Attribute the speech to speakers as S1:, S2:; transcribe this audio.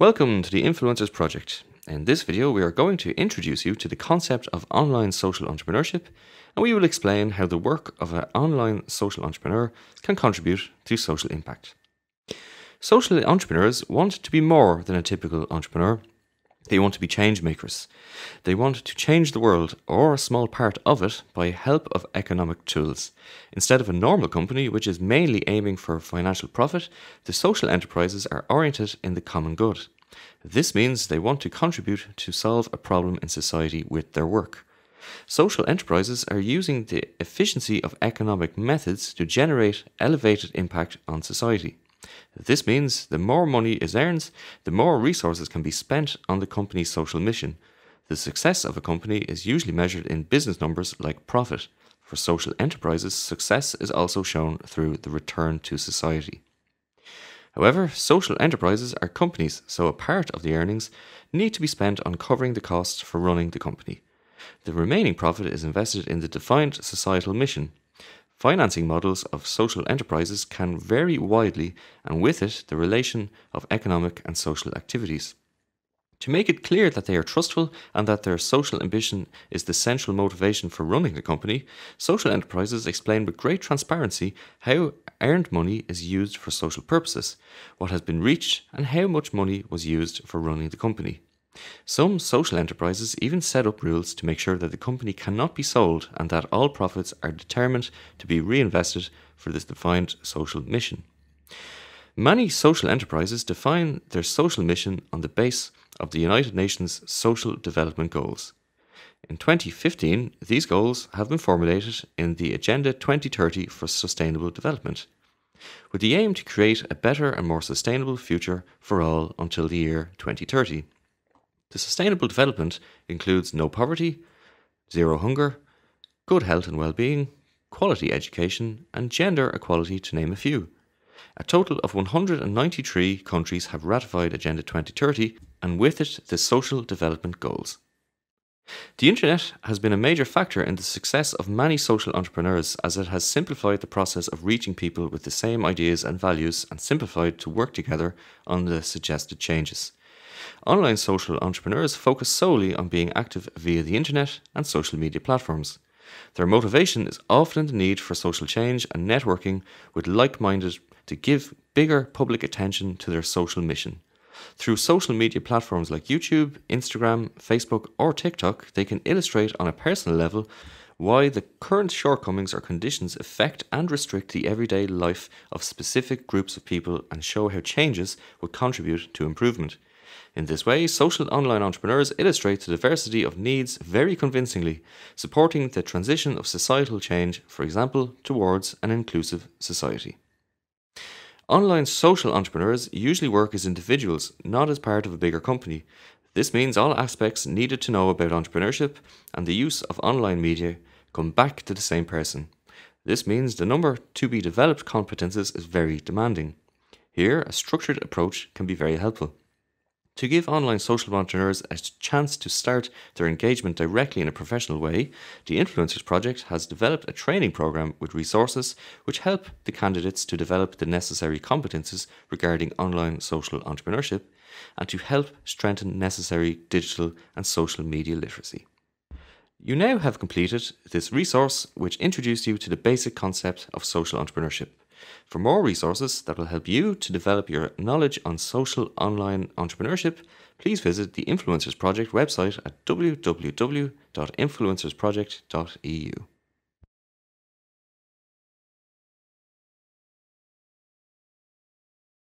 S1: Welcome to the Influencers Project. In this video, we are going to introduce you to the concept of online social entrepreneurship, and we will explain how the work of an online social entrepreneur can contribute to social impact. Social entrepreneurs want to be more than a typical entrepreneur they want to be change makers. They want to change the world or a small part of it by help of economic tools. Instead of a normal company, which is mainly aiming for financial profit, the social enterprises are oriented in the common good. This means they want to contribute to solve a problem in society with their work. Social enterprises are using the efficiency of economic methods to generate elevated impact on society. This means the more money is earned, the more resources can be spent on the company's social mission. The success of a company is usually measured in business numbers like profit. For social enterprises, success is also shown through the return to society. However, social enterprises are companies, so a part of the earnings need to be spent on covering the costs for running the company. The remaining profit is invested in the defined societal mission, Financing models of social enterprises can vary widely and with it the relation of economic and social activities. To make it clear that they are trustful and that their social ambition is the central motivation for running the company, social enterprises explain with great transparency how earned money is used for social purposes, what has been reached, and how much money was used for running the company. Some social enterprises even set up rules to make sure that the company cannot be sold and that all profits are determined to be reinvested for this defined social mission. Many social enterprises define their social mission on the base of the United Nations Social Development Goals. In 2015, these goals have been formulated in the Agenda 2030 for Sustainable Development, with the aim to create a better and more sustainable future for all until the year 2030. The sustainable development includes no poverty, zero hunger, good health and well-being, quality education, and gender equality to name a few. A total of 193 countries have ratified Agenda 2030 and with it the social development goals. The internet has been a major factor in the success of many social entrepreneurs as it has simplified the process of reaching people with the same ideas and values and simplified to work together on the suggested changes. Online social entrepreneurs focus solely on being active via the internet and social media platforms. Their motivation is often the need for social change and networking with like minded to give bigger public attention to their social mission. Through social media platforms like YouTube, Instagram, Facebook, or TikTok, they can illustrate on a personal level why the current shortcomings or conditions affect and restrict the everyday life of specific groups of people and show how changes would contribute to improvement. In this way, social online entrepreneurs illustrate the diversity of needs very convincingly, supporting the transition of societal change, for example, towards an inclusive society. Online social entrepreneurs usually work as individuals, not as part of a bigger company. This means all aspects needed to know about entrepreneurship and the use of online media come back to the same person. This means the number to be developed competences is very demanding. Here, a structured approach can be very helpful. To give online social entrepreneurs a chance to start their engagement directly in a professional way, the Influencers Project has developed a training program with resources which help the candidates to develop the necessary competences regarding online social entrepreneurship and to help strengthen necessary digital and social media literacy. You now have completed this resource, which introduced you to the basic concept of social entrepreneurship. For more resources that will help you to develop your knowledge on social online entrepreneurship, please visit the Influencers Project website at www.influencersproject.eu.